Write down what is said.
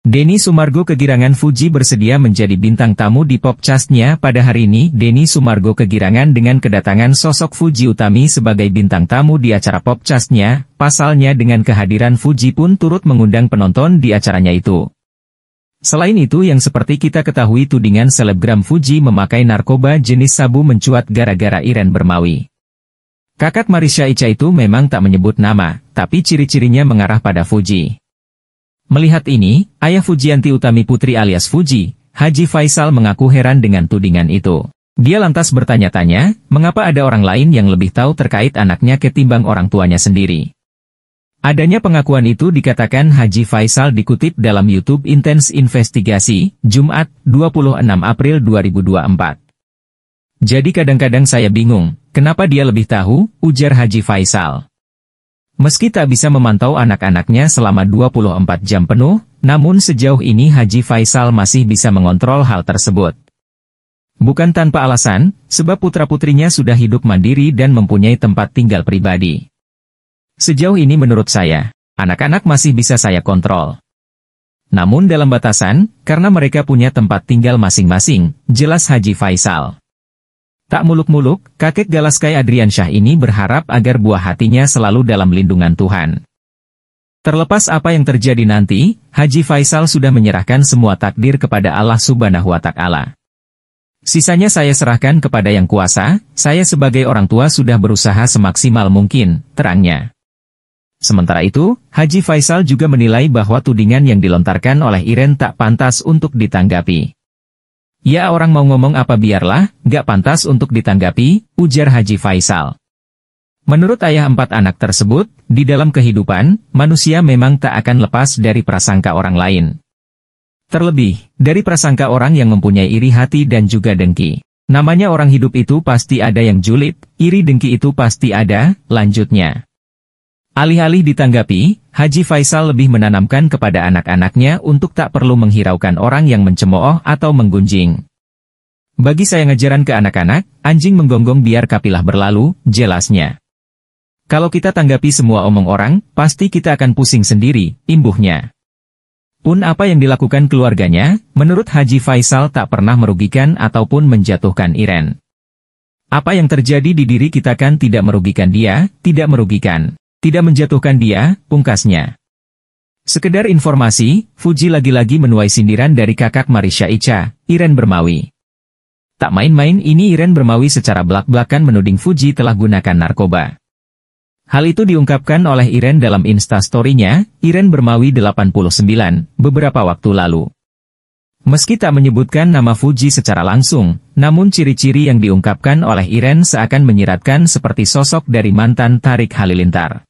Denny Sumargo Kegirangan Fuji bersedia menjadi bintang tamu di popcastnya pada hari ini. Denny Sumargo Kegirangan dengan kedatangan sosok Fuji Utami sebagai bintang tamu di acara popcastnya, pasalnya dengan kehadiran Fuji pun turut mengundang penonton di acaranya itu. Selain itu yang seperti kita ketahui tudingan selebgram Fuji memakai narkoba jenis sabu mencuat gara-gara Iren Bermawi. Kakak Marisha Ica itu memang tak menyebut nama, tapi ciri-cirinya mengarah pada Fuji. Melihat ini, ayah Fujianti Utami Putri alias Fuji, Haji Faisal mengaku heran dengan tudingan itu. Dia lantas bertanya-tanya, mengapa ada orang lain yang lebih tahu terkait anaknya ketimbang orang tuanya sendiri. Adanya pengakuan itu dikatakan Haji Faisal dikutip dalam YouTube Intens Investigasi, Jumat, 26 April 2024. Jadi kadang-kadang saya bingung, kenapa dia lebih tahu, ujar Haji Faisal. Meski tak bisa memantau anak-anaknya selama 24 jam penuh, namun sejauh ini Haji Faisal masih bisa mengontrol hal tersebut. Bukan tanpa alasan, sebab putra-putrinya sudah hidup mandiri dan mempunyai tempat tinggal pribadi. Sejauh ini menurut saya, anak-anak masih bisa saya kontrol. Namun dalam batasan, karena mereka punya tempat tinggal masing-masing, jelas Haji Faisal. Tak muluk-muluk, kakek Galaskai Adrian Syah ini berharap agar buah hatinya selalu dalam lindungan Tuhan. Terlepas apa yang terjadi nanti, Haji Faisal sudah menyerahkan semua takdir kepada Allah Subhanahu wa Ta'ala. Sisanya saya serahkan kepada yang kuasa, saya sebagai orang tua sudah berusaha semaksimal mungkin, terangnya. Sementara itu, Haji Faisal juga menilai bahwa tudingan yang dilontarkan oleh Iren tak pantas untuk ditanggapi. Ya orang mau ngomong apa biarlah, gak pantas untuk ditanggapi, ujar Haji Faisal. Menurut ayah empat anak tersebut, di dalam kehidupan, manusia memang tak akan lepas dari prasangka orang lain. Terlebih, dari prasangka orang yang mempunyai iri hati dan juga dengki. Namanya orang hidup itu pasti ada yang julid, iri dengki itu pasti ada, lanjutnya. Alih-alih ditanggapi, Haji Faisal lebih menanamkan kepada anak-anaknya untuk tak perlu menghiraukan orang yang mencemooh atau menggunjing. Bagi saya ngejaran ke anak-anak, anjing menggonggong biar kapilah berlalu, jelasnya. Kalau kita tanggapi semua omong orang, pasti kita akan pusing sendiri, imbuhnya. Pun apa yang dilakukan keluarganya, menurut Haji Faisal tak pernah merugikan ataupun menjatuhkan Iren. Apa yang terjadi di diri kita kan tidak merugikan dia, tidak merugikan tidak menjatuhkan dia, pungkasnya. Sekedar informasi, Fuji lagi-lagi menuai sindiran dari kakak Marisha Ica, Iren Bermawi. Tak main-main ini Iren Bermawi secara belak-belakan menuding Fuji telah gunakan narkoba. Hal itu diungkapkan oleh Iren dalam instastorynya, Iren Bermawi 89, beberapa waktu lalu. Meski tak menyebutkan nama Fuji secara langsung, namun ciri-ciri yang diungkapkan oleh Iren seakan menyiratkan seperti sosok dari mantan Tarik Halilintar.